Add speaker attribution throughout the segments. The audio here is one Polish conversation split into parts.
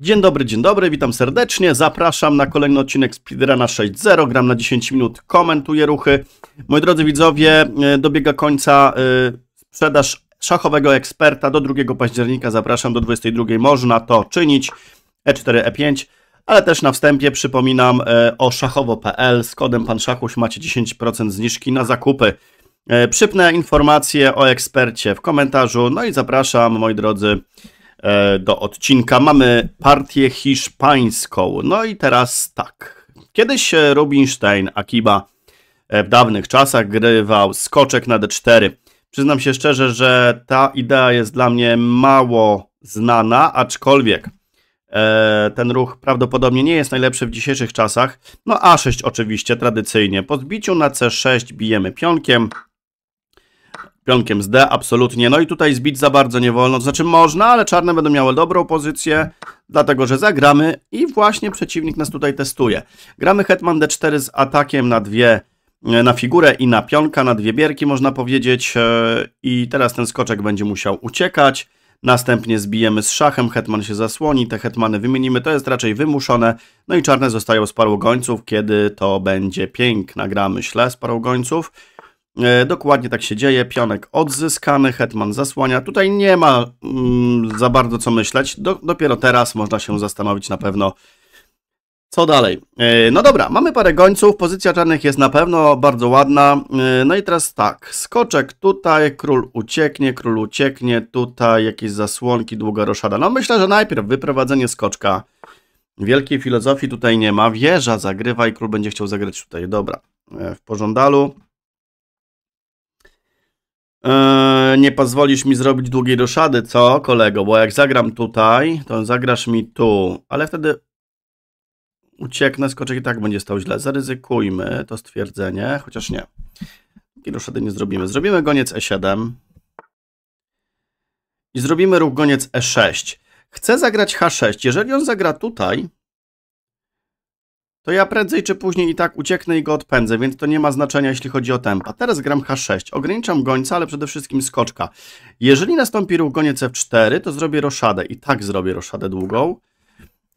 Speaker 1: Dzień dobry, dzień dobry, witam serdecznie. Zapraszam na kolejny odcinek Speedruna 6.0. Gram na 10 minut, komentuję ruchy. Moi drodzy widzowie, e, dobiega końca e, sprzedaż szachowego eksperta do 2 października. Zapraszam do 22. Można to czynić. E4, E5, ale też na wstępie przypominam e, o szachowo.pl. Z kodem pan szachuś macie 10% zniżki na zakupy. Przypnę informacje o ekspercie w komentarzu. No i zapraszam, moi drodzy E, do odcinka. Mamy partię hiszpańską. No i teraz tak. Kiedyś e, Rubinstein Akiba e, w dawnych czasach grywał skoczek na D4. Przyznam się szczerze, że ta idea jest dla mnie mało znana, aczkolwiek ten ruch prawdopodobnie nie jest najlepszy w dzisiejszych czasach. No A6 oczywiście, tradycyjnie. Po zbiciu na C6 bijemy pionkiem pionkiem z D, absolutnie. No i tutaj zbić za bardzo nie wolno, to znaczy można, ale czarne będą miały dobrą pozycję, dlatego że zagramy i właśnie przeciwnik nas tutaj testuje. Gramy hetman D4 z atakiem na dwie, e, na figurę i na pionka, na dwie bierki można powiedzieć e, i teraz ten skoczek będzie musiał uciekać. Następnie zbijemy z szachem, hetman się zasłoni, te hetmany wymienimy, to jest raczej wymuszone. No i czarne zostają z paru gońców, kiedy to będzie piękna gra, myślę, z paru gońców. E, dokładnie tak się dzieje. Pionek odzyskany, hetman zasłania. Tutaj nie ma mm, za bardzo co myśleć. Do, dopiero teraz można się zastanowić na pewno, co dalej. E, no dobra, mamy parę gońców. Pozycja czarnych jest na pewno bardzo ładna. E, no i teraz tak, skoczek tutaj, król ucieknie, król ucieknie, tutaj jakieś zasłonki, długa roszada. No myślę, że najpierw wyprowadzenie skoczka. Wielkiej filozofii tutaj nie ma. Wieża zagrywa i król będzie chciał zagrać tutaj. Dobra, w pożądalu. E, nie pozwolisz mi zrobić długiej roszady, co, kolego? Bo jak zagram tutaj, to zagrasz mi tu, ale wtedy ucieknę, skoczek i tak będzie stał źle. Zaryzykujmy to stwierdzenie, chociaż nie. Długiej roszady nie zrobimy. Zrobimy goniec e7 i zrobimy ruch goniec e6. Chcę zagrać h6. Jeżeli on zagra tutaj, to ja prędzej czy później i tak ucieknę i go odpędzę, więc to nie ma znaczenia, jeśli chodzi o tempa. Teraz gram H6. Ograniczam gońca, ale przede wszystkim skoczka. Jeżeli nastąpi ruch goniec F4, to zrobię roszadę. I tak zrobię roszadę długą.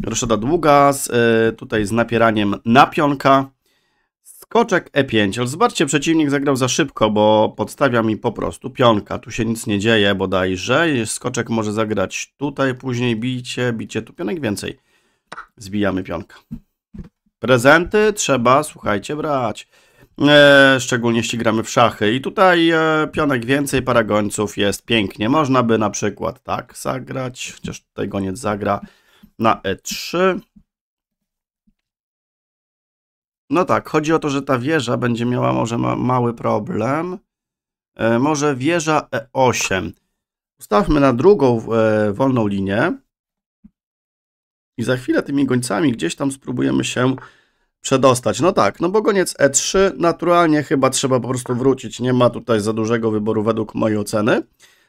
Speaker 1: Roszada długa, z, y, tutaj z napieraniem na pionka. Skoczek E5, ale zobaczcie, przeciwnik zagrał za szybko, bo podstawia mi po prostu pionka. Tu się nic nie dzieje bodajże. Skoczek może zagrać tutaj, później bicie, bicie tu pionek więcej. Zbijamy pionka. Prezenty trzeba, słuchajcie, brać. E, szczególnie jeśli gramy w szachy. I tutaj e, pionek więcej, paragońców jest pięknie. Można by na przykład tak zagrać, chociaż tutaj goniec zagra na e3. No tak, chodzi o to, że ta wieża będzie miała może ma mały problem. E, może wieża e8. Ustawmy na drugą e, wolną linię i za chwilę tymi gońcami gdzieś tam spróbujemy się przedostać. No tak, no bo goniec E3 naturalnie chyba trzeba po prostu wrócić. Nie ma tutaj za dużego wyboru według mojej oceny.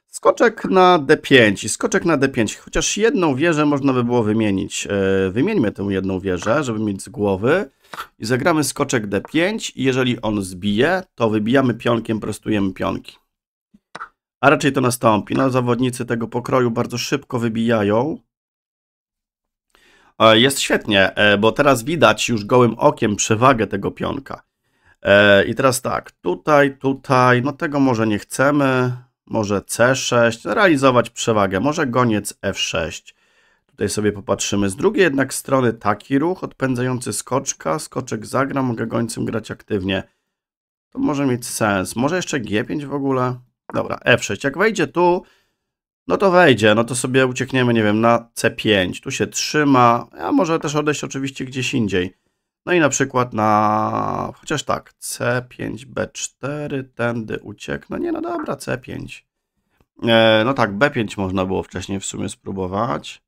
Speaker 1: Skoczek na D5 i skoczek na D5. Chociaż jedną wieżę można by było wymienić. E, wymieńmy tę jedną wieżę, żeby mieć z głowy. I zagramy skoczek D5 i jeżeli on zbije, to wybijamy pionkiem, prostujemy pionki. A raczej to nastąpi. No, zawodnicy tego pokroju bardzo szybko wybijają. E, jest świetnie, e, bo teraz widać już gołym okiem przewagę tego pionka. E, I teraz tak, tutaj, tutaj, no tego może nie chcemy, może C6, realizować przewagę, może goniec F6. Tutaj sobie popatrzymy. Z drugiej jednak strony taki ruch, odpędzający skoczka, skoczek zagra, mogę gońcem grać aktywnie. To może mieć sens. Może jeszcze G5 w ogóle? Dobra, F6. Jak wejdzie tu, no to wejdzie, no to sobie uciekniemy, nie wiem, na C5. Tu się trzyma, a może też odejść oczywiście gdzieś indziej. No i na przykład na, chociaż tak, C5, B4, tędy ucieknę. No nie, no dobra, C5. E, no tak, B5 można było wcześniej w sumie spróbować.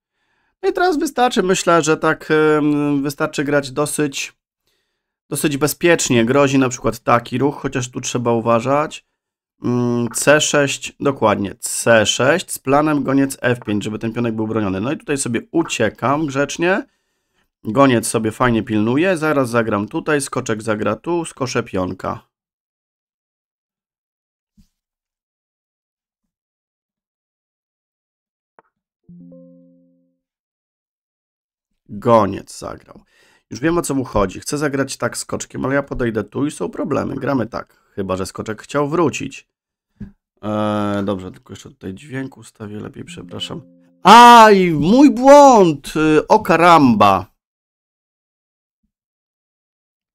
Speaker 1: No i teraz wystarczy, myślę, że tak y, wystarczy grać dosyć, dosyć bezpiecznie. Grozi na przykład taki ruch, chociaż tu trzeba uważać. Mm, C6, dokładnie, C6 z planem goniec F5, żeby ten pionek był broniony. No i tutaj sobie uciekam grzecznie, goniec sobie fajnie pilnuje, zaraz zagram tutaj, skoczek
Speaker 2: zagra tu, skoszę pionka. Goniec zagrał. Już wiem o co mu chodzi. Chcę zagrać tak
Speaker 1: skoczkiem, ale ja podejdę tu i są problemy. Gramy tak. Chyba, że skoczek chciał wrócić. Eee, dobrze, tylko jeszcze tutaj dźwięk ustawię lepiej, przepraszam. Aj, mój błąd! Y, o karamba!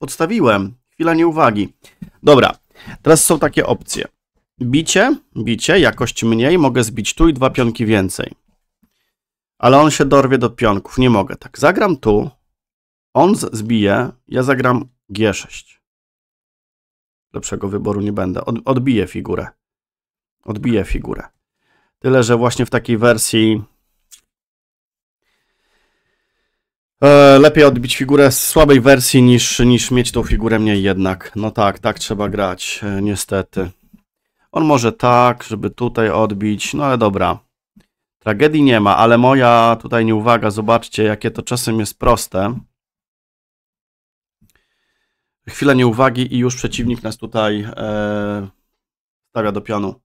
Speaker 1: Podstawiłem. Chwila nieuwagi. Dobra, teraz są takie opcje. Bicie, bicie, jakość mniej, mogę zbić tu i dwa pionki więcej. Ale on się dorwie do pionków, nie mogę. Tak, zagram tu, on zbije, ja zagram G6. Lepszego wyboru nie będę. Od, odbiję figurę. Odbiję figurę. Tyle, że właśnie w takiej wersji e, lepiej odbić figurę z słabej wersji niż, niż mieć tą figurę mniej jednak. No tak, tak trzeba grać, e, niestety. On może tak, żeby tutaj odbić, no ale dobra. Tragedii nie ma, ale moja tutaj nieuwaga, zobaczcie, jakie to czasem jest proste.
Speaker 2: Chwilę nieuwagi i już przeciwnik nas tutaj e, stawia do pianu.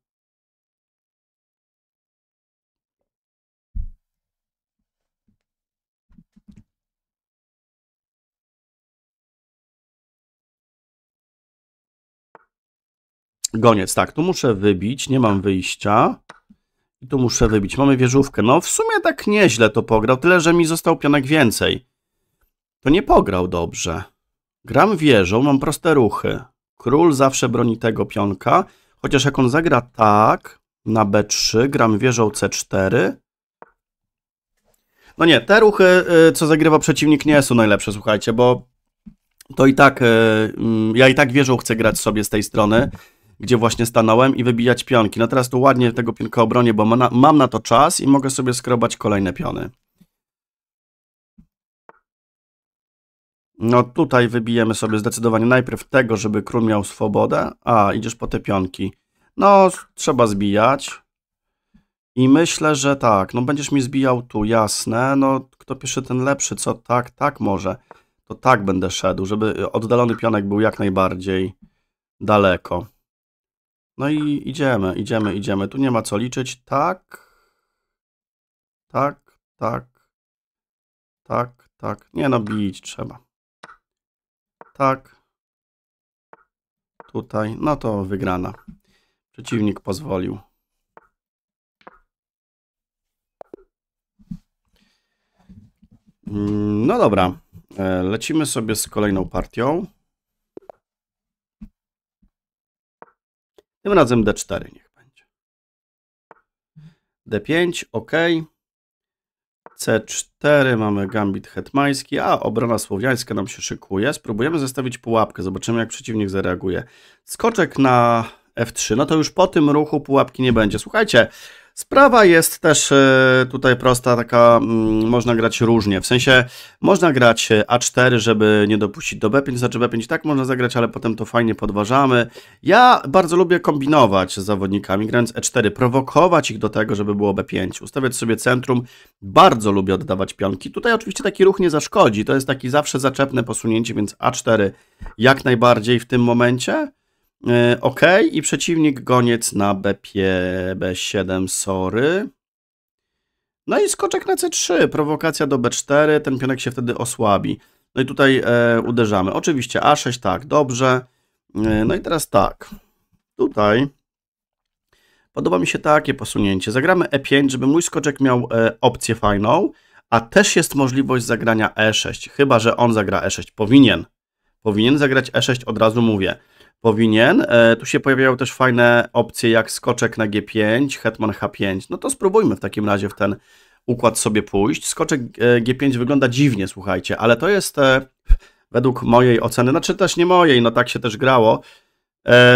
Speaker 2: Goniec, tak, tu muszę wybić, nie
Speaker 1: mam wyjścia. I tu muszę wybić. Mamy wieżówkę. No, w sumie tak nieźle to pograł, tyle że mi został pionek więcej. To nie pograł dobrze. Gram wieżą, mam proste ruchy. Król zawsze broni tego pionka, chociaż jak on zagra tak, na b3, gram wieżą c4. No nie, te ruchy, y, co zagrywa przeciwnik, nie są najlepsze, słuchajcie, bo to i tak, y, mm, ja i tak wieżą chcę grać sobie z tej strony, gdzie właśnie stanąłem i wybijać pionki. No teraz tu ładnie tego pionka obronię, bo mam na to czas i mogę sobie skrobać kolejne piony. No tutaj wybijemy sobie zdecydowanie najpierw tego, żeby król miał swobodę. A, idziesz po te pionki. No, trzeba zbijać. I myślę, że tak, no będziesz mi zbijał tu, jasne. No, kto pisze ten lepszy, co? Tak, tak może. To tak będę szedł, żeby y, oddalony pionek był jak najbardziej daleko. No i idziemy, idziemy, idziemy. Tu nie ma co liczyć. Tak, tak, tak, tak, tak. Nie no, bić trzeba tak. Tutaj, no to wygrana. Przeciwnik pozwolił. Mm, no dobra, e, lecimy sobie z kolejną partią.
Speaker 2: Tym razem D4 niech będzie. D5, OK.
Speaker 1: C4, mamy gambit hetmański, a obrona słowiańska nam się szykuje. Spróbujemy zestawić pułapkę, zobaczymy jak przeciwnik zareaguje. Skoczek na F3, no to już po tym ruchu pułapki nie będzie. Słuchajcie, Sprawa jest też e, tutaj prosta, taka mm, można grać różnie. W sensie można grać e, A4, żeby nie dopuścić do B5, znaczy B5 tak można zagrać, ale potem to fajnie podważamy. Ja bardzo lubię kombinować z zawodnikami, grając E4, prowokować ich do tego, żeby było B5, ustawiać sobie centrum. Bardzo lubię oddawać pionki. Tutaj oczywiście taki ruch nie zaszkodzi, to jest taki zawsze zaczepne posunięcie, więc A4 jak najbardziej w tym momencie. E, OK i przeciwnik goniec na B5, B7, sorry. No i skoczek na C3, prowokacja do B4, ten pionek się wtedy osłabi. No i tutaj e, uderzamy. Oczywiście A6, tak, dobrze. E, no i teraz tak, tutaj podoba mi się takie posunięcie. Zagramy E5, żeby mój skoczek miał e, opcję fajną, a też jest możliwość zagrania E6, chyba że on zagra E6. Powinien, powinien zagrać E6, od razu mówię powinien. E, tu się pojawiają też fajne opcje jak skoczek na G5, hetman H5. No to spróbujmy w takim razie w ten układ sobie pójść. Skoczek e, G5 wygląda dziwnie, słuchajcie, ale to jest e, według mojej oceny, znaczy też nie mojej, no tak się też grało,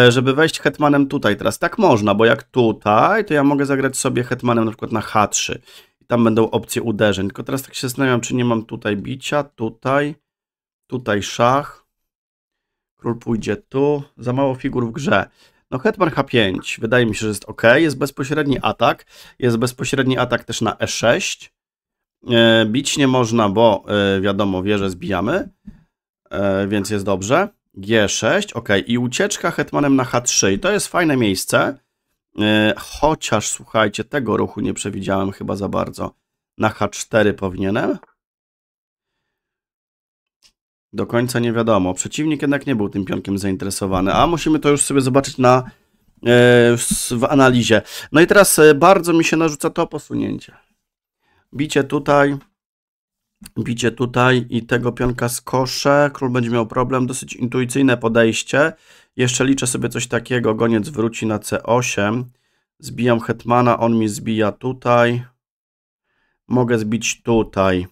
Speaker 1: żeby wejść hetmanem tutaj teraz. Tak można, bo jak tutaj, to ja mogę zagrać sobie hetmanem na przykład na H3. I tam będą opcje uderzeń. Tylko teraz tak się zastanawiam, czy nie mam tutaj bicia, tutaj, tutaj szach. Król pójdzie tu. Za mało figur w grze. No Hetman H5 wydaje mi się, że jest ok. Jest bezpośredni atak. Jest bezpośredni atak też na E6. E, bić nie można, bo e, wiadomo, wieżę zbijamy. E, więc jest dobrze. G6, ok. I ucieczka hetmanem na H3. I to jest fajne miejsce. E, chociaż, słuchajcie, tego ruchu nie przewidziałem chyba za bardzo. Na H4 powinienem. Do końca nie wiadomo. Przeciwnik jednak nie był tym pionkiem zainteresowany, a musimy to już sobie zobaczyć na, e, w analizie. No i teraz e, bardzo mi się narzuca to posunięcie. Bicie tutaj, bicie tutaj i tego pionka skoszę. Król będzie miał problem. Dosyć intuicyjne podejście. Jeszcze liczę sobie coś takiego. Goniec wróci na C8. Zbijam hetmana, on mi zbija tutaj. Mogę zbić tutaj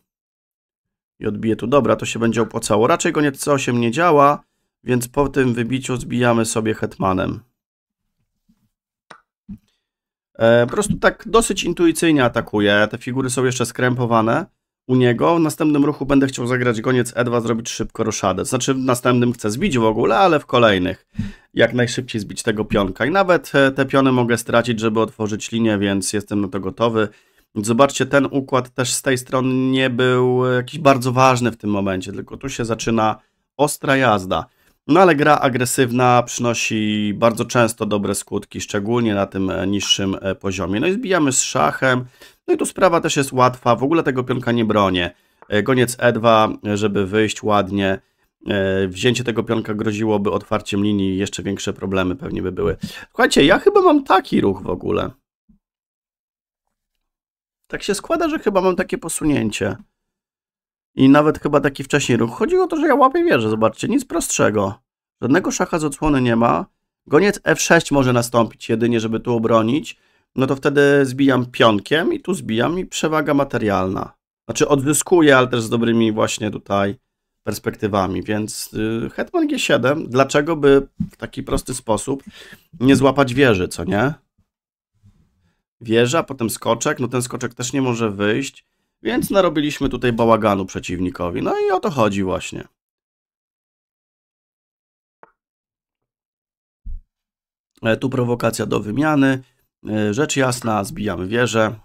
Speaker 1: i odbije tu. Dobra, to się będzie opłacało. Raczej koniec C8 nie działa, więc po tym wybiciu zbijamy sobie hetmanem. E, po prostu tak dosyć intuicyjnie atakuje. Te figury są jeszcze skrępowane u niego. W następnym ruchu będę chciał zagrać goniec E2, zrobić szybko roszadę. Znaczy w następnym chcę zbić w ogóle, ale w kolejnych. Jak najszybciej zbić tego pionka. I nawet e, te piony mogę stracić, żeby otworzyć linię, więc jestem na to gotowy. Zobaczcie, ten układ też z tej strony nie był e, jakiś bardzo ważny w tym momencie, tylko tu się zaczyna ostra jazda. No ale gra agresywna przynosi bardzo często dobre skutki, szczególnie na tym e, niższym e, poziomie. No i zbijamy z szachem, no i tu sprawa też jest łatwa, w ogóle tego pionka nie bronię. Goniec E2, żeby wyjść ładnie, wzięcie tego pionka groziłoby otwarciem linii, jeszcze większe problemy pewnie by były. Słuchajcie, ja chyba mam taki ruch w ogóle tak się składa, że chyba mam takie posunięcie. I nawet chyba taki wcześniej ruch. Chodzi o to, że ja łapię wieżę, zobaczcie, nic prostszego. Żadnego szacha z odsłony nie ma. Goniec F6 może nastąpić jedynie, żeby tu obronić. No to wtedy zbijam pionkiem i tu zbijam i przewaga materialna. Znaczy odzyskuję, ale też z dobrymi właśnie tutaj perspektywami, więc y, Hetman G7, dlaczego by w taki prosty sposób nie złapać wieży, co nie? wieża, potem skoczek, no ten skoczek też nie może wyjść, więc narobiliśmy tutaj bałaganu przeciwnikowi. No i o to chodzi właśnie. E, tu prowokacja do wymiany. E, rzecz jasna, zbijamy wieżę.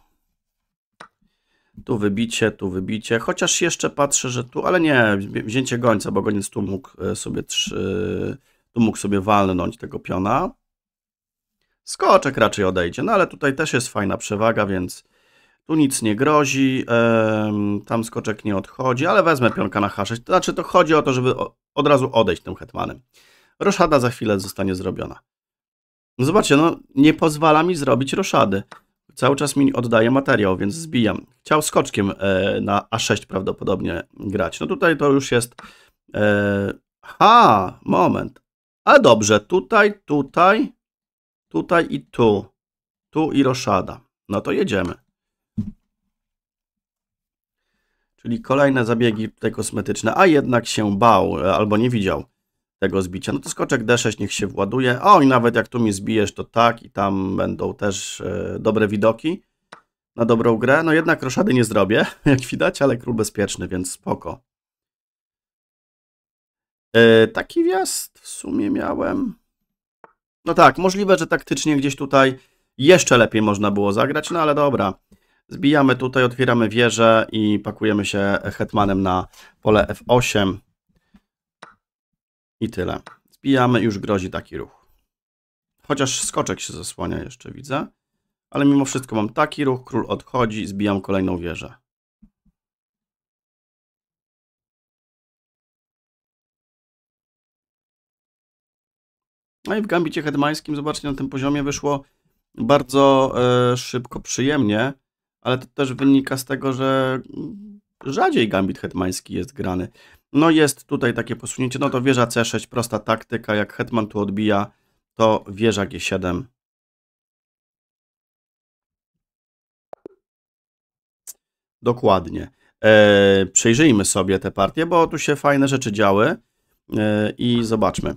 Speaker 1: Tu wybicie, tu wybicie. Chociaż jeszcze patrzę, że tu, ale nie, wzięcie gońca, bo goniec tu mógł e, sobie, trzy, tu mógł sobie walnąć tego piona. Skoczek raczej odejdzie, no ale tutaj też jest fajna przewaga, więc tu nic nie grozi, tam skoczek nie odchodzi, ale wezmę pionka na H6. To znaczy to chodzi o to, żeby od razu odejść tym hetmanem. Roszada za chwilę zostanie zrobiona. No zobaczcie, no nie pozwala mi zrobić roszady. Cały czas mi oddaje materiał, więc zbijam. Chciał skoczkiem e, na A6 prawdopodobnie grać. No tutaj to już jest... E, ha, moment. A dobrze, tutaj, tutaj tutaj i tu, tu i roszada. No to jedziemy. Czyli kolejne zabiegi tutaj kosmetyczne, a jednak się bał e, albo nie widział tego zbicia. No to skoczek D6 niech się właduje. O, i nawet jak tu mi zbijesz, to tak i tam będą też e, dobre widoki na dobrą grę. No jednak roszady nie zrobię, jak widać, ale król bezpieczny, więc spoko. E, taki wjazd w sumie miałem. No tak, możliwe, że taktycznie gdzieś tutaj jeszcze lepiej można było zagrać, no ale dobra. Zbijamy tutaj, otwieramy wieżę i pakujemy się hetmanem na pole F8. I tyle. Zbijamy, już grozi taki ruch. Chociaż skoczek się zasłania jeszcze, widzę.
Speaker 2: Ale mimo wszystko mam taki ruch, król odchodzi, zbijam kolejną wieżę. No i w gambicie hetmańskim, zobaczcie, na tym poziomie wyszło
Speaker 1: bardzo e, szybko, przyjemnie, ale to też wynika z tego, że rzadziej gambit hetmański jest grany. No jest tutaj takie posunięcie, no to wieża C6, prosta taktyka, jak hetman tu odbija, to wieża G7. Dokładnie. E, sobie te partie, bo tu się fajne rzeczy działy e, i zobaczmy.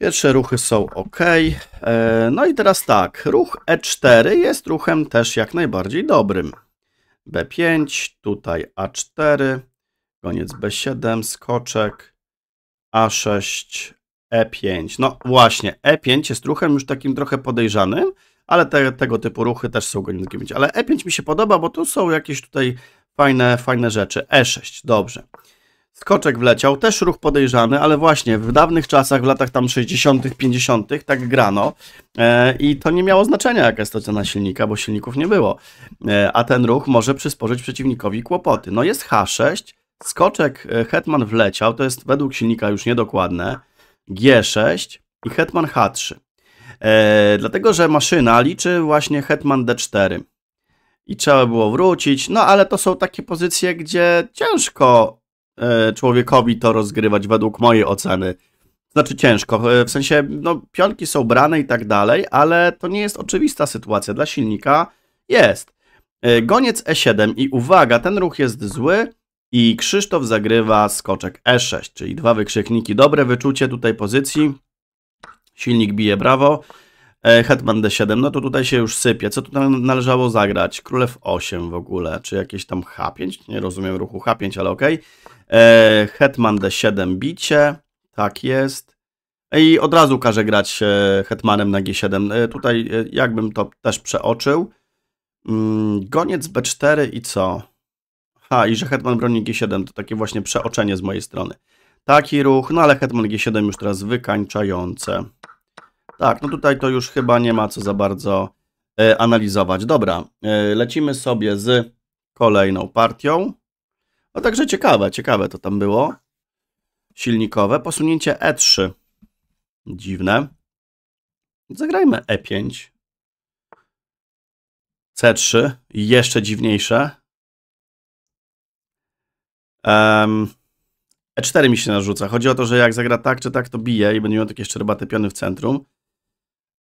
Speaker 1: Pierwsze ruchy są ok. E, no i teraz tak, ruch E4 jest ruchem też jak najbardziej dobrym. B5, tutaj A4, koniec B7, skoczek, A6, E5. No właśnie, E5 jest ruchem już takim trochę podejrzanym, ale te, tego typu ruchy też są gonieniem Ale E5 mi się podoba, bo tu są jakieś tutaj fajne, fajne rzeczy. E6, dobrze. Skoczek wleciał, też ruch podejrzany, ale właśnie w dawnych czasach, w latach tam 60., -tych, 50., -tych, tak grano e, i to nie miało znaczenia, jaka jest to cena silnika, bo silników nie było. E, a ten ruch może przysporzyć przeciwnikowi kłopoty. No jest H6, skoczek e, Hetman wleciał, to jest według silnika już niedokładne, G6 i Hetman H3. E, dlatego, że maszyna liczy właśnie Hetman D4 i trzeba było wrócić, no ale to są takie pozycje, gdzie ciężko E, człowiekowi to rozgrywać według mojej oceny. Znaczy ciężko, e, w sensie no, pionki są brane i tak dalej, ale to nie jest oczywista sytuacja. Dla silnika jest. E, goniec E7 i uwaga, ten ruch jest zły i Krzysztof zagrywa skoczek E6, czyli dwa wykrzykniki. Dobre wyczucie tutaj pozycji. Silnik bije brawo. Hetman D7, no to tutaj się już sypie. Co tutaj należało zagrać? Królew 8 w ogóle, czy jakieś tam H5? Nie rozumiem ruchu H5, ale okej. Okay. E, Hetman D7 bicie. Tak jest. E, I od razu każe grać e, hetmanem na G7. E, tutaj jakbym to też przeoczył. Mm, goniec B4 i co? Ha, i że hetman broni G7 to takie właśnie przeoczenie z mojej strony. Taki ruch, no ale hetman G7 już teraz wykańczające. Tak, no tutaj to już chyba nie ma co za bardzo analizować. Dobra, lecimy sobie z kolejną partią. A no także ciekawe, ciekawe to tam było. Silnikowe. Posunięcie E3. Dziwne. Zagrajmy E5. C3. Jeszcze dziwniejsze. Um, E4 mi się narzuca. Chodzi o to, że jak zagra tak czy tak, to bije i będzie miał takie szczerbate piony w centrum.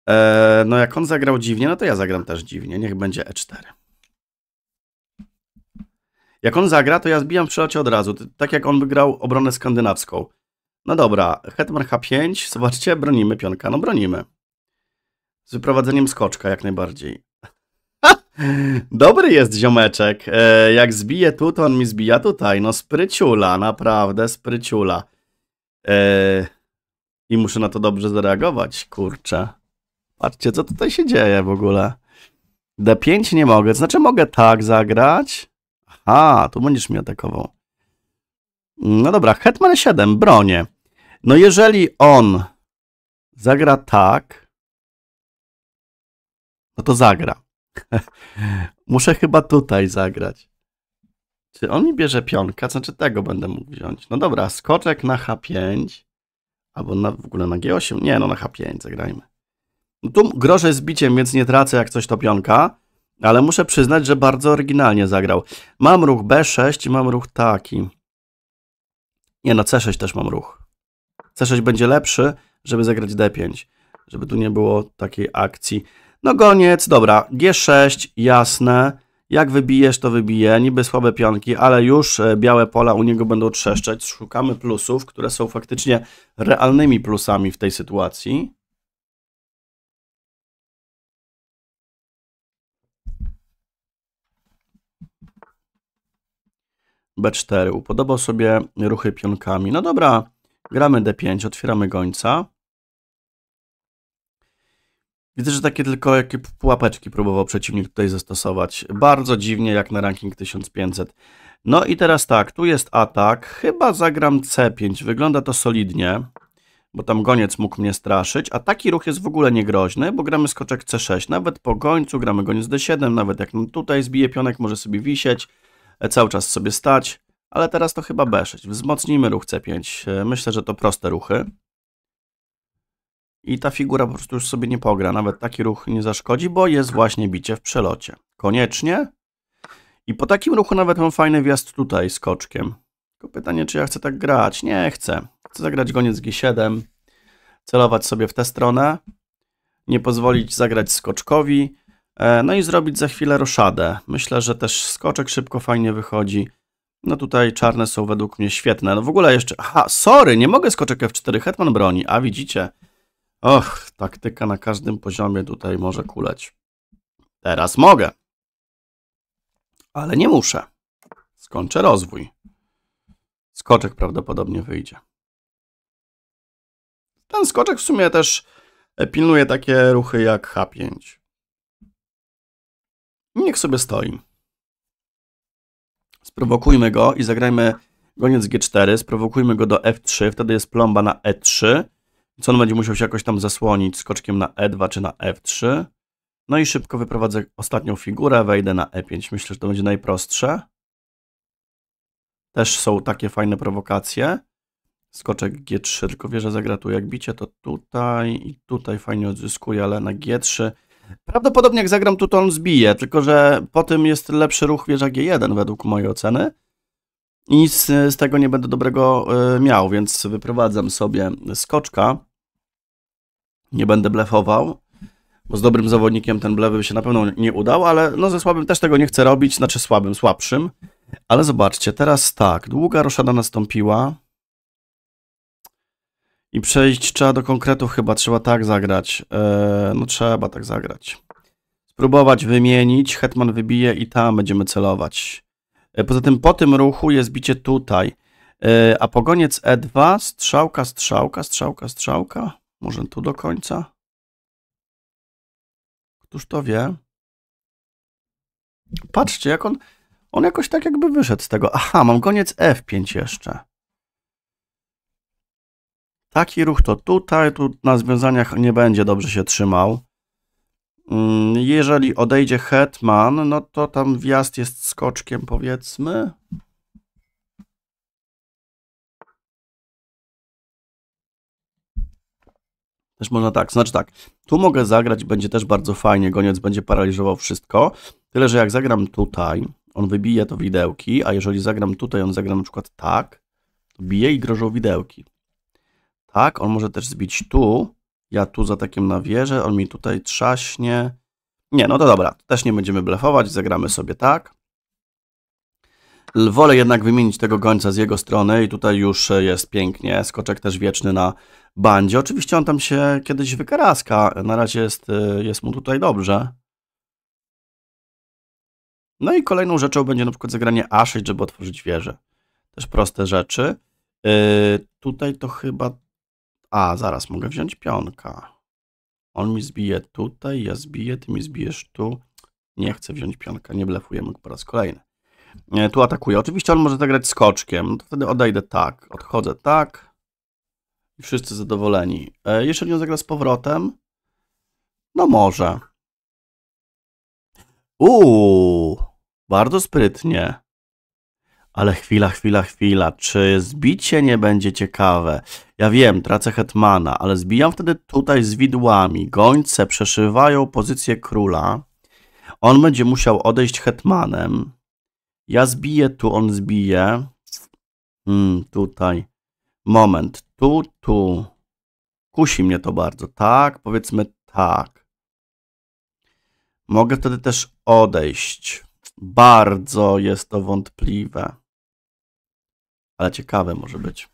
Speaker 1: E, no jak on zagrał dziwnie, no to ja zagram też dziwnie. Niech będzie E4. Jak on zagra, to ja zbijam w przelocie od razu, tak jak on by grał obronę skandynawską. No dobra, hetman h5, zobaczcie, bronimy pionka, no bronimy. Z wyprowadzeniem skoczka jak najbardziej. Dobry jest ziomeczek. E, jak zbije tu, to on mi zbija tutaj. No spryciula, naprawdę spryciula. E, I muszę na to dobrze zareagować, kurczę. Patrzcie, co tutaj się dzieje w ogóle. D5 nie mogę, znaczy mogę tak zagrać. A, tu będziesz mi atakował. No dobra, Hetman 7, bronię. No jeżeli on zagra tak, no to zagra. Muszę chyba tutaj zagrać. Czy on mi bierze pionka? Znaczy tego będę mógł wziąć. No dobra, skoczek na H5. Albo na, w ogóle na G8. Nie, no na H5 zagrajmy. No tu grożę biciem, więc nie tracę jak coś to pionka ale muszę przyznać, że bardzo oryginalnie zagrał. Mam ruch B6 i mam ruch taki. Nie, na no C6 też mam ruch. C6 będzie lepszy, żeby zagrać D5, żeby tu nie było takiej akcji. No goniec, dobra, G6, jasne. Jak wybijesz, to wybije. Niby słabe pionki, ale już e, białe pola u niego będą trzeszczeć. Szukamy plusów, które są faktycznie
Speaker 2: realnymi plusami w tej sytuacji.
Speaker 1: b4. Upodobał sobie ruchy pionkami. No dobra, gramy d5, otwieramy gońca. Widzę, że takie tylko jakie pułapeczki próbował przeciwnik tutaj zastosować. Bardzo dziwnie, jak na ranking 1500. No i teraz tak, tu jest atak. Chyba zagram c5. Wygląda to solidnie, bo tam goniec mógł mnie straszyć. A taki ruch jest w ogóle niegroźny, bo gramy skoczek c6. Nawet po gońcu gramy goniec d7, nawet jak no tutaj zbije pionek, może sobie wisieć cały czas sobie stać, ale teraz to chyba B6. Wzmocnijmy ruch C5. E, myślę, że to proste ruchy. I ta figura po prostu już sobie nie pogra. Nawet taki ruch nie zaszkodzi, bo jest właśnie bicie w przelocie. Koniecznie. I po takim ruchu nawet mam fajny wjazd tutaj z koczkiem. Tylko pytanie, czy ja chcę tak grać? Nie chcę. Chcę zagrać goniec G7, celować sobie w tę stronę, nie pozwolić zagrać skoczkowi, E, no i zrobić za chwilę roszadę. Myślę, że też skoczek szybko fajnie wychodzi. No tutaj czarne są według mnie świetne. No w ogóle jeszcze... Aha, sorry, nie mogę skoczek F4, hetman broni. A widzicie? Och, taktyka na każdym poziomie tutaj może kuleć. Teraz mogę. Ale nie muszę. Skończę rozwój. Skoczek prawdopodobnie wyjdzie.
Speaker 2: Ten skoczek w sumie też e, pilnuje takie ruchy jak H5. Niech sobie stoi.
Speaker 1: Sprowokujmy go i zagrajmy goniec G4, sprowokujmy go do F3, wtedy jest plomba na E3, co on będzie musiał się jakoś tam zasłonić skoczkiem na E2 czy na F3. No i szybko wyprowadzę ostatnią figurę, wejdę na E5. Myślę, że to będzie najprostsze. Też są takie fajne prowokacje. Skoczek G3, tylko wieża zagra tu. Jak bicie to tutaj i tutaj fajnie odzyskuje, ale na G3 Prawdopodobnie jak zagram tu, to on zbije, tylko że po tym jest lepszy ruch wieża G1 według mojej oceny. I nic z tego nie będę dobrego e, miał, więc wyprowadzam sobie skoczka. Nie będę blefował, bo z dobrym zawodnikiem ten blef by się na pewno nie udał, ale no ze słabym też tego nie chcę robić, znaczy słabym, słabszym. Ale zobaczcie, teraz tak, długa roszada nastąpiła. I przejść trzeba do konkretów chyba, trzeba tak zagrać. Eee, no trzeba tak zagrać. Spróbować wymienić, hetman wybije i tam będziemy celować. Eee, poza tym po tym ruchu jest bicie tutaj. Eee, a pogoniec E2, strzałka, strzałka,
Speaker 2: strzałka, strzałka. Może tu do końca? Któż to wie? Patrzcie, jak on... On jakoś tak jakby wyszedł
Speaker 1: z tego. Aha, mam goniec F5 jeszcze. Taki ruch to tutaj, tu na związaniach nie będzie dobrze się trzymał. Mm, jeżeli odejdzie Hetman, no to tam wjazd jest skoczkiem, powiedzmy.
Speaker 2: Też można tak, znaczy tak, tu mogę zagrać, będzie też bardzo fajnie,
Speaker 1: goniec będzie paraliżował wszystko, tyle, że jak zagram tutaj, on wybije to widełki, a jeżeli zagram tutaj, on zagra na przykład tak, to bije i grożą widełki. Tak, on może też zbić tu. Ja tu za takim nawierzę, on mi tutaj trzaśnie. Nie, no to dobra, też nie będziemy blefować, zagramy sobie tak. Wolę jednak wymienić tego gońca z jego strony i tutaj już e, jest pięknie. Skoczek też wieczny na bandzie. Oczywiście on tam się kiedyś wykaraska. Na razie jest, e, jest mu tutaj dobrze. No i kolejną rzeczą będzie na przykład zagranie A6, żeby otworzyć wieżę. Też proste rzeczy. Yy, tutaj to chyba a, zaraz, mogę wziąć pionka. On mi zbije tutaj, ja zbiję, ty mi zbijesz tu. Nie chcę wziąć pionka, nie blefujemy po raz kolejny. E, tu atakuje. Oczywiście on może zagrać tak skoczkiem. No to wtedy odejdę tak, odchodzę tak. I wszyscy zadowoleni. E, jeszcze on zagra z powrotem, no może. Uuu, bardzo sprytnie. Ale chwila, chwila, chwila. Czy zbicie nie będzie ciekawe? Ja wiem, tracę hetmana, ale zbijam wtedy tutaj z widłami. Gońce przeszywają pozycję króla. On będzie musiał odejść hetmanem. Ja zbiję, tu on zbije. Hmm, tutaj. Moment. Tu, tu. Kusi mnie to bardzo. Tak, powiedzmy tak. Mogę wtedy też odejść. Bardzo jest to wątpliwe ale ciekawe może być.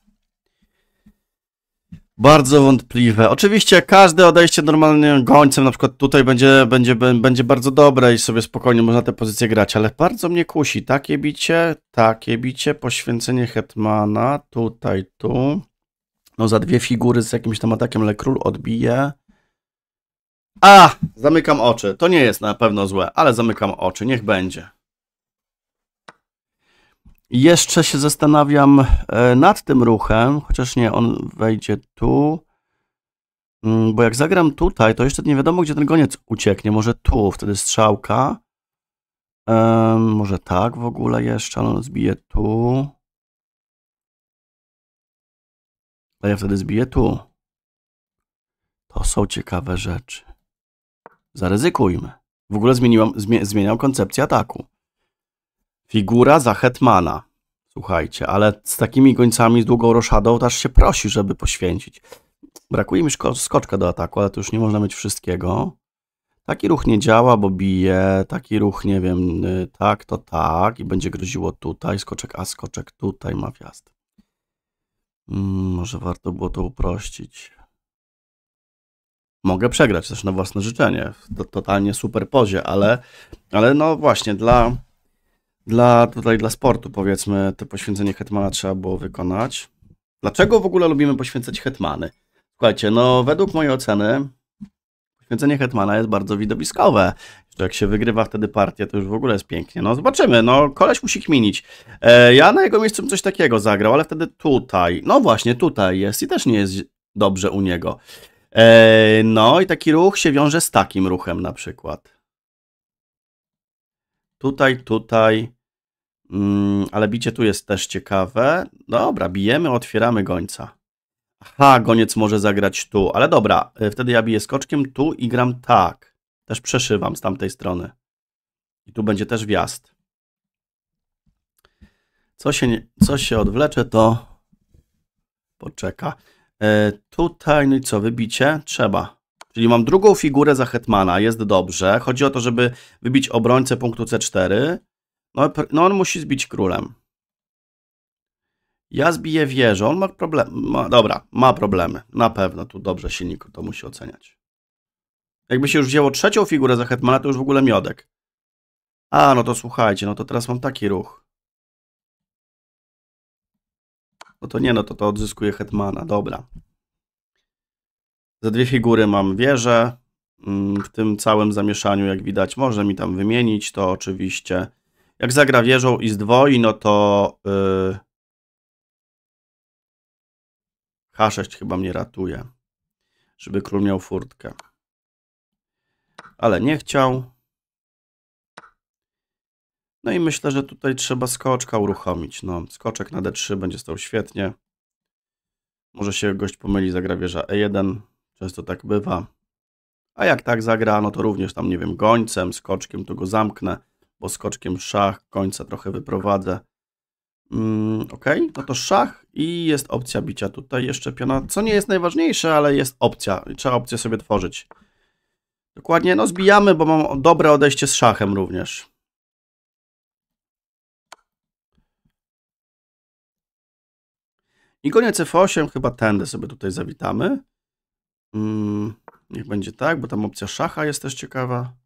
Speaker 1: Bardzo wątpliwe. Oczywiście każde odejście normalnym gońcem, na przykład tutaj będzie, będzie, będzie bardzo dobre i sobie spokojnie można te pozycje grać, ale bardzo mnie kusi. Takie bicie, takie bicie, poświęcenie Hetmana, tutaj, tu. No za dwie figury z jakimś tam atakiem, ale król odbije. A! Zamykam oczy. To nie jest na pewno złe, ale zamykam oczy. Niech będzie. Jeszcze się zastanawiam e, nad tym ruchem, chociaż nie, on wejdzie tu. Mm, bo jak zagram tutaj, to jeszcze nie wiadomo, gdzie ten goniec ucieknie. Może tu, wtedy strzałka. może tak w ogóle jeszcze, ale on zbije
Speaker 2: tu. A ja wtedy zbiję tu. To są ciekawe rzeczy. Zaryzykujmy.
Speaker 1: W ogóle zmieniłam, zmieniam koncepcję ataku. Figura za hetmana. Słuchajcie, ale z takimi gońcami, z długą roszadą też się prosi, żeby poświęcić. Brakuje mi skoczka do ataku, ale to już nie można mieć wszystkiego. Taki ruch nie działa, bo bije. Taki ruch, nie wiem, y, tak, to tak. I będzie groziło tutaj. Skoczek A, skoczek tutaj ma wjazd. Hmm, może warto było to uprościć. Mogę przegrać też na własne życzenie. W totalnie super pozie, ale, ale no właśnie, dla dla, tutaj dla sportu powiedzmy, to poświęcenie hetmana trzeba było wykonać. Dlaczego w ogóle lubimy poświęcać hetmany? Słuchajcie, no według mojej oceny poświęcenie hetmana jest bardzo widowiskowe. jak się wygrywa wtedy partię, to już w ogóle jest pięknie. No zobaczymy, no koleś musi kminić. E, ja na jego miejscu bym coś takiego zagrał, ale wtedy tutaj, no właśnie tutaj jest i też nie jest dobrze u niego. E, no i taki ruch się wiąże z takim ruchem na przykład. Tutaj, tutaj, Mm, ale bicie tu jest też ciekawe. Dobra, bijemy, otwieramy gońca. Aha, goniec może zagrać tu, ale dobra, y, wtedy ja biję skoczkiem tu i gram tak. Też przeszywam z tamtej strony. I tu będzie też wjazd. Co się, co się odwlecze, to poczeka. E, tutaj, no i co, wybicie? Trzeba. Czyli mam drugą figurę za hetmana, jest dobrze. Chodzi o to, żeby wybić obrońcę punktu C4 no, no on musi zbić królem. Ja zbiję wieżę. On ma problem. dobra, ma problemy. Na pewno tu dobrze silnik to musi oceniać. Jakby się już wzięło trzecią figurę za hetmana, to już w ogóle miodek. A, no to słuchajcie, no to teraz mam taki ruch. No to nie, no to to odzyskuje hetmana. Dobra. Za dwie figury mam wieżę. Mm, w tym całym zamieszaniu, jak widać, może mi tam wymienić to oczywiście. Jak zagra wieżą i zdwoi, no to
Speaker 2: yy, H6 chyba mnie ratuje, żeby król miał furtkę. Ale nie
Speaker 1: chciał. No i myślę, że tutaj trzeba skoczka uruchomić. No, skoczek na D3 będzie stał świetnie. Może się gość pomyli, zagra wieża E1. Często tak bywa. A jak tak zagra, no to również tam, nie wiem, gońcem, skoczkiem, to go zamknę bo skoczkiem szach końca trochę wyprowadzę. Mm, ok, no to szach i jest opcja bicia tutaj jeszcze piona, co nie jest najważniejsze, ale jest opcja i trzeba opcję sobie tworzyć. Dokładnie, no zbijamy, bo mam
Speaker 2: dobre odejście z szachem również. I koniec F8, chyba tędy sobie tutaj
Speaker 1: zawitamy. Mm, niech będzie tak, bo tam opcja szacha jest też ciekawa.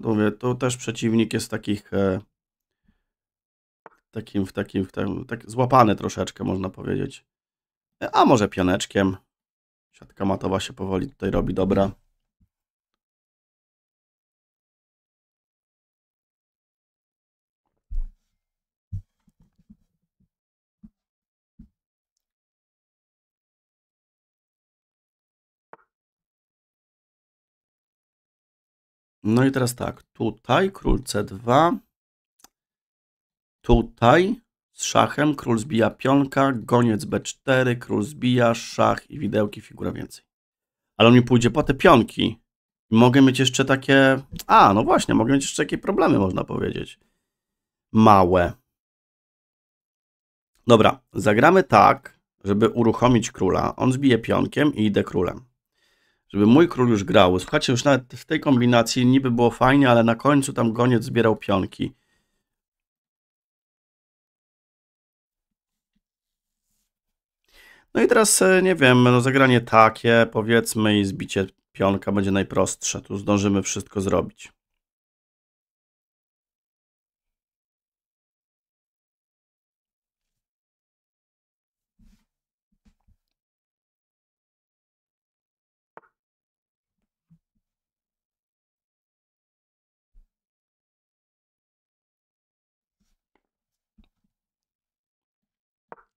Speaker 1: Mówię, tu też przeciwnik jest takich e, takim, w takim, w takim tak złapany troszeczkę, można
Speaker 2: powiedzieć. E, a może pioneczkiem. Siatka matowa się powoli tutaj robi, dobra. No i teraz tak, tutaj król c2,
Speaker 1: tutaj z szachem król zbija pionka, goniec b4, król zbija, szach i widełki, figura więcej. Ale on mi pójdzie po te pionki. Mogę mieć jeszcze takie... A, no właśnie, mogę mieć jeszcze takie problemy, można powiedzieć. Małe. Dobra, zagramy tak, żeby uruchomić króla. On zbije pionkiem i idę królem żeby mój król już grał. Słuchajcie, już nawet w tej kombinacji niby było fajnie, ale na końcu tam goniec zbierał pionki. No i teraz, e, nie wiem, no zagranie takie, powiedzmy, i zbicie
Speaker 2: pionka będzie najprostsze. Tu zdążymy wszystko zrobić.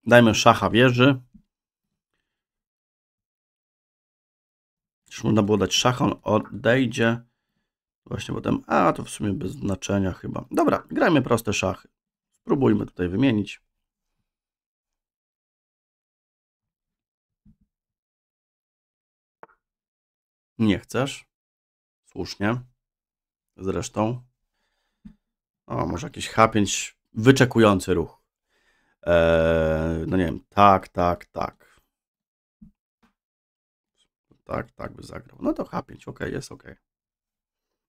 Speaker 2: Dajmy szacha wieży. Już można
Speaker 1: było dać szacha, on odejdzie. Właśnie potem, a to w sumie bez znaczenia chyba.
Speaker 2: Dobra, grajmy proste szachy. Spróbujmy tutaj wymienić. Nie chcesz. Słusznie. Zresztą.
Speaker 1: O, może jakiś H5 wyczekujący ruch. Eee, no nie wiem, tak, tak, tak. Tak, tak by zagrał. No to H5, ok, jest ok.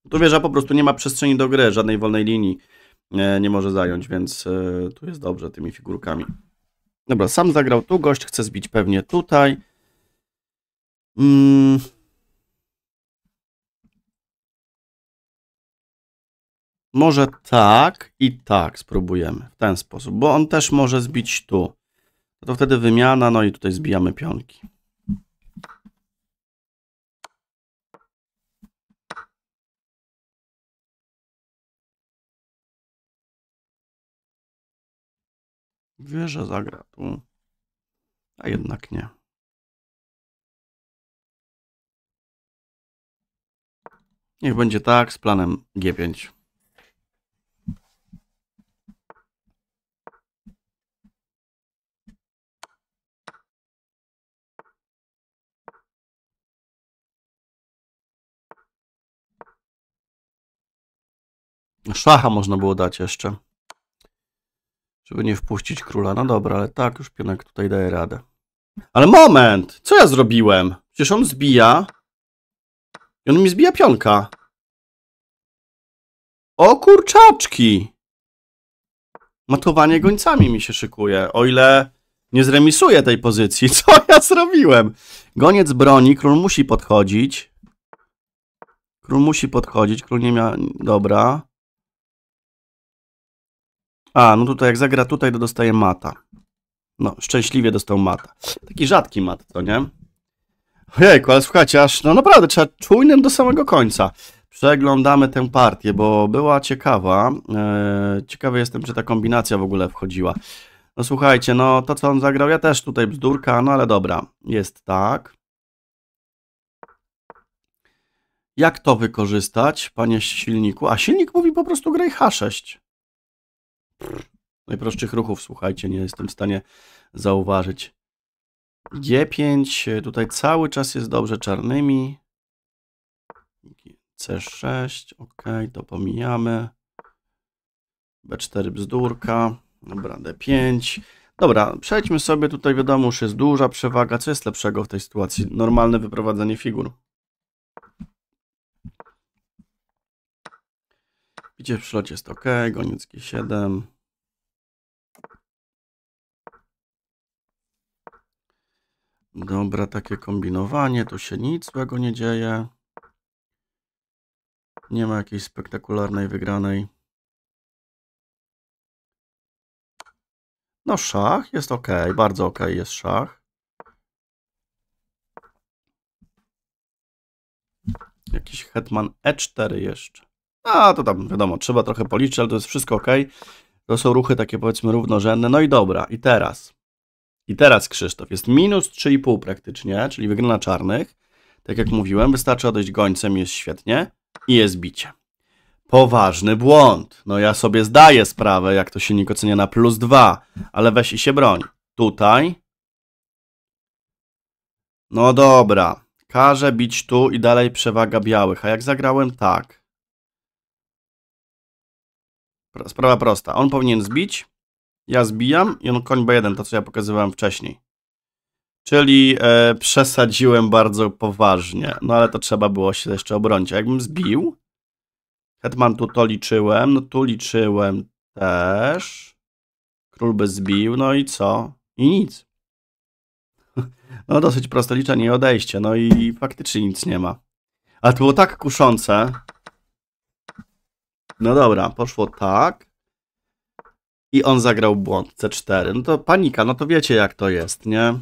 Speaker 1: No tu wieża po prostu nie ma przestrzeni do gry, żadnej wolnej linii eee, nie może zająć, więc eee, tu jest dobrze tymi figurkami. Dobra, sam
Speaker 2: zagrał tu, gość chce zbić pewnie tutaj. Mm, Może
Speaker 1: tak i tak spróbujemy w ten sposób, bo on też może zbić tu. No to
Speaker 2: wtedy wymiana, no i tutaj zbijamy pionki. Wieża zagra tu, a jednak nie. Niech będzie tak z planem G5. Szacha można było dać jeszcze. Żeby nie wpuścić króla. No dobra, ale tak, już pionek
Speaker 1: tutaj daje radę. Ale moment! Co ja zrobiłem? Przecież on zbija.
Speaker 2: I on mi zbija pionka. O kurczaczki! Matowanie gońcami mi się szykuje. O ile nie
Speaker 1: zremisuje tej pozycji. Co ja zrobiłem? Goniec broni, król musi podchodzić. Król musi podchodzić, król nie miał... Dobra. A, no tutaj jak zagra tutaj, to dostaje mata. No, szczęśliwie dostał mata. Taki rzadki mat, to nie? Ojejku, ale słuchajcie, aż no naprawdę trzeba czujnym do samego końca. Przeglądamy tę partię, bo była ciekawa. Eee, ciekawy jestem, czy ta kombinacja w ogóle wchodziła. No słuchajcie, no to co on zagrał, ja też tutaj bzdurka, no ale dobra, jest tak. Jak to wykorzystać, panie silniku? A silnik mówi po prostu graj H6 najprostszych ruchów, słuchajcie, nie jestem w stanie zauważyć. G5, e, tutaj cały czas jest dobrze czarnymi. C6, ok, to pomijamy. B4 bzdurka, dobra, D5. Dobra, przejdźmy sobie, tutaj wiadomo, już jest duża przewaga. Co jest lepszego w tej sytuacji? Normalne wyprowadzenie figur.
Speaker 2: widzicie w przelocie jest ok, goniec G7.
Speaker 1: Dobra, takie kombinowanie, tu się nic złego nie dzieje.
Speaker 2: Nie ma jakiejś spektakularnej wygranej. No szach, jest ok, bardzo ok jest szach.
Speaker 1: Jakiś hetman e4 jeszcze. A, to tam wiadomo, trzeba trochę policzyć, ale to jest wszystko ok. To są ruchy takie powiedzmy równorzędne. No i dobra, i teraz. I teraz Krzysztof, jest minus 3,5 praktycznie, czyli na czarnych. Tak jak mówiłem, wystarczy odejść gońcem, jest świetnie i jest bicie. Poważny błąd. No ja sobie zdaję sprawę, jak to silnik ocenia na plus 2, ale weź i się broń. Tutaj. No dobra. Każę bić tu i dalej przewaga białych. A jak zagrałem tak. Sprawa prosta. On powinien zbić, ja zbijam i on koń B1, to co ja pokazywałem wcześniej. Czyli e, przesadziłem bardzo poważnie. No ale to trzeba było się jeszcze obronić. A jakbym zbił, hetman tu to liczyłem, no tu liczyłem też. Król by zbił, no i co? I nic. No dosyć proste liczenie i odejście, no i faktycznie nic nie ma. Ale to było tak kuszące. No dobra, poszło tak i on zagrał błąd C4. No to panika, no to wiecie jak to jest, nie?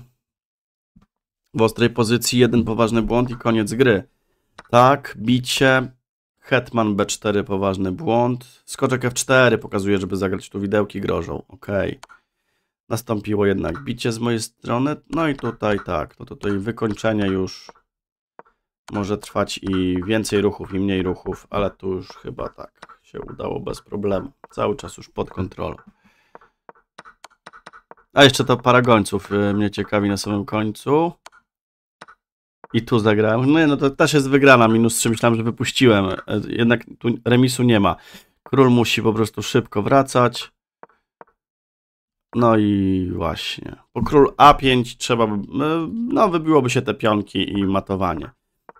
Speaker 1: W ostrej pozycji jeden poważny błąd i koniec gry. Tak, bicie, hetman B4 poważny błąd, skoczek F4 pokazuje, żeby zagrać tu widełki grożą, ok. Nastąpiło jednak bicie z mojej strony, no i tutaj tak, no to tutaj wykończenie już może trwać i więcej ruchów i mniej ruchów, ale tu już chyba tak się udało bez problemu. Cały czas już pod kontrolą. A jeszcze to paragońców y, mnie ciekawi na samym końcu. I tu zagrałem. No, no to też jest wygrana, minus 3 myślałem, że wypuściłem. E, jednak tu remisu nie ma. Król musi po prostu szybko wracać. No i właśnie. Po król A5 trzeba by, no, no wybiłoby się te pionki i matowanie.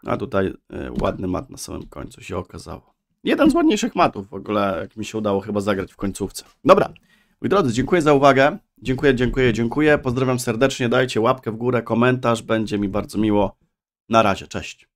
Speaker 1: A tutaj e, ładny mat na samym końcu się okazało. Jeden z ładniejszych matów w ogóle, jak mi się udało chyba zagrać w końcówce. Dobra, moi drodzy, dziękuję za uwagę. Dziękuję, dziękuję, dziękuję. Pozdrawiam
Speaker 2: serdecznie. Dajcie łapkę w górę, komentarz. Będzie mi bardzo miło. Na razie, cześć.